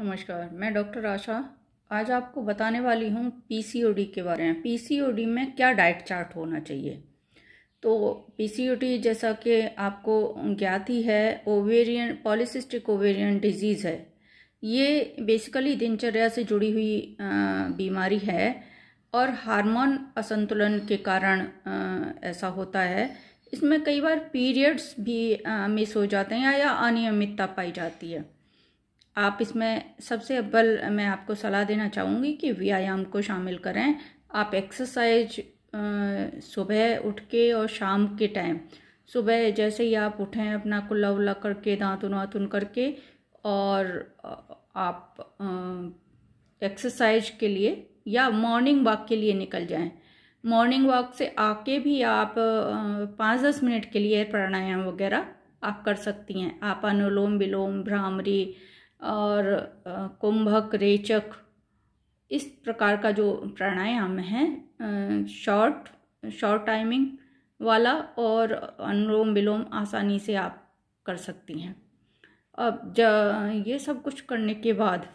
नमस्कार मैं डॉक्टर आशा आज आपको बताने वाली हूँ पीसीओडी के बारे में पीसीओडी में क्या डाइट चार्ट होना चाहिए तो पीसीओडी जैसा कि आपको ज्ञात ही है ओवेरियन पॉलिसिस्टिक ओवेरियन डिजीज़ है ये बेसिकली दिनचर्या से जुड़ी हुई बीमारी है और हार्मोन असंतुलन के कारण ऐसा होता है इसमें कई बार पीरियड्स भी मिस हो जाते हैं या अनियमितता पाई जाती है आप इसमें सबसे अव्वल मैं आपको सलाह देना चाहूँगी कि व्यायाम को शामिल करें आप एक्सरसाइज सुबह उठ के और शाम के टाइम सुबह जैसे ही आप उठें अपना कुल्ला उल्ला करके दांतुन वातुन करके और आप एक्सरसाइज के लिए या मॉर्निंग वॉक के लिए निकल जाएं मॉर्निंग वॉक से आके भी आप पाँच दस मिनट के लिए प्राणायाम वगैरह आप कर सकती हैं आप अनुलोम विलोम भ्रामरी और कुंभक रेचक इस प्रकार का जो प्राणायाम है शॉर्ट शॉर्ट टाइमिंग वाला और अनुलोम विलोम आसानी से आप कर सकती हैं अब ज ये सब कुछ करने के बाद